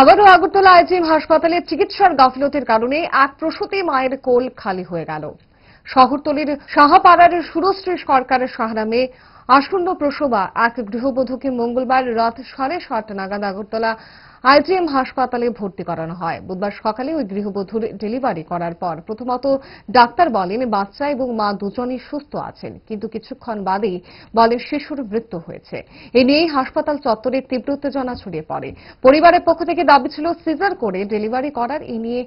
আবারও আগরতলা আইজিএম হাসপাতালে চিকিৎসার গাফিলতির কারণে এক প্রসূতি মায়ের কোল খালি হয়ে গেল শহরতলির শাহপাড়ার সুরশ্রী সরকারের সাহারামে আসন্ন প্রসবা এক গৃহবধূকে মঙ্গলবার রাত সাড়ে সাতটা নাগাদ আগরতলা আইজিএম হাসপাতালে ভর্তি করানো হয় বুধবার সকালে ওই গৃহবধূর ডেলিভারি করার পর প্রথমত ডাক্তার বলেন বাচ্চা এবং মা দুজনই সুস্থ আছেন কিন্তু কিছুক্ষণ বাদেই বলেন শিশুর মৃত্যু হয়েছে এ নিয়েই হাসপাতাল চত্বরে তীব্র উত্তেজনা ছড়িয়ে পড়ে পরিবারের পক্ষ থেকে দাবি ছিল সিজার করে ডেলিভারি করার এ নিয়ে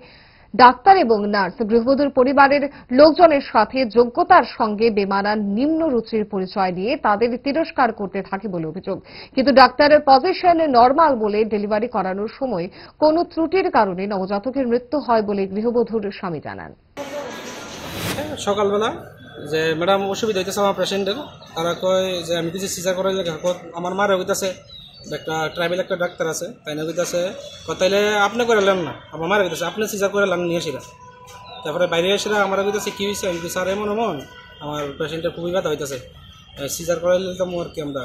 ডাক্তার এবং নার্স গৃহবধূর পরিবারের লোকজনের সাথে যোগ্যতার সঙ্গে বেমারা নিম্ন রুচির পরিচয় দিয়ে তাদের তিরস্কার করতে থাকে বলে অভিযোগ কিন্তু ডাক্তারের পজিশন নর্মাল বলে ডেলিভারি করানোর সময় কোনো ত্রুটির কারণে নবজাতকের মৃত্যু হয় বলে গৃহবধূর স্বামী জানান সকালবেলা যে ম্যাডাম অসুবিধা হইতেছে আমার পেশেন্টের তারা কয় যে আমি কিছু সিজার করাইলে আমার মারে হইতেছে একটা ট্রাইবেল একটা ডাক্তার আছে তাই না কইতেছে তাইলে আপনি করে এলাম না আমার মারা গেছে আপনি সিজার করে এলাম নিয়ে আসিরা তারপরে বাইরে এসেরা আমার কইতেছে কী হয়েছে আমি স্যার এমন এমন আমার পেশেন্টের খুবই ব্যথা হইতেছে সিজার করে নিলাম আর কি আমরা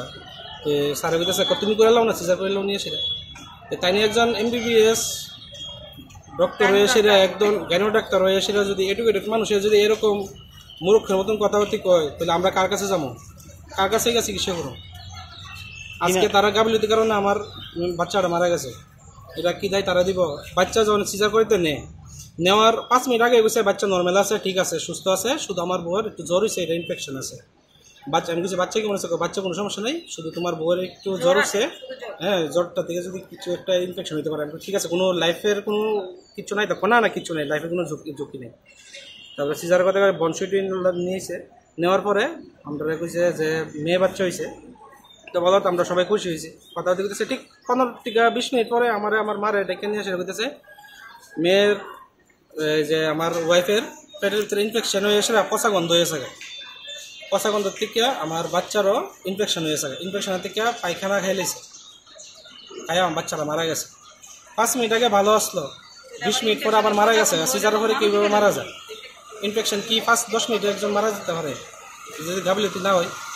তো স্যারে কইতেছে তুমি করে এলাম না সিজার করে এলাম নিয়ে আসিরা তাই নিয়ে একজন এমবিবিএস ডক্টর হয়ে সেরা একজন গ্যানো ডাক্তার হয়ে সেরা যদি এডুকেটেড মানুষের যদি এরকম মূর্খের মতন কথাবার্তি কয় তাহলে আমরা কার কাছে যাবো কার কাছে গিয়ে চিকিৎসা করবো আজকে তারা গাবলিতে কারণে আমার বাচ্চাটা মারা গেছে এটা কি দেয় তারা দিব বাচ্চা যখন সিজার করিতে নে নেওয়ার পাঁচ মিনিট আগে গেছে বাচ্চা নর্মাল আছে ঠিক আছে সুস্থ আছে শুধু আমার বউয়ের একটু জ্বর হয়েছে এটা ইনফেকশন আছে বাচ্চা আমি কিছু বাচ্চা কি মনে হচ্ছে বাচ্চা কোনো সমস্যা নেই শুধু তোমার বউয়ের একটু জ্বর হচ্ছে হ্যাঁ জ্বরটা থেকে যদি কিছু একটা ইনফেকশন হতে পারে ঠিক আছে কোনো লাইফের কোনো কিছু নাই তখন না কিছু নেই লাইফের কোনো ঝুঁকি ঝুঁকি নেই তারপরে সিজার কথা বনশুটি নিয়েছে নেওয়ার পরে আমরা কইছে যে মেয়ে বাচ্চা হয়েছে বলো তো আমরা সবাই খুশি হয়েছি কথা দেখতেছে ঠিক পনেরো টিকা বিশ মিনিট পরে আমার আমার মারে ডেকে নিয়ে আসে করতেছে মেয়ের যে আমার ওয়াইফের পেটের ভিতরে ইনফেকশন হয়ে এসে পচা গন্ধ হয়ে থাকে পচা গন্ধ থেকে আমার বাচ্চারও ইনফেকশন হয়ে থাকে ইনফেকশনের থেকে পায়খানা খাইলেছে খাই আমার বাচ্চারা মারা গেছে পাঁচ মিনিট আগে ভালো আসলো বিশ মিনিট পরে আবার মারা গেছে সিজার করে কীভাবে মারা যায় ইনফেকশন কি ফার্স্ট দশ মিনিটে একজন মারা যেতে পারে যদি গাবলিতি না হয়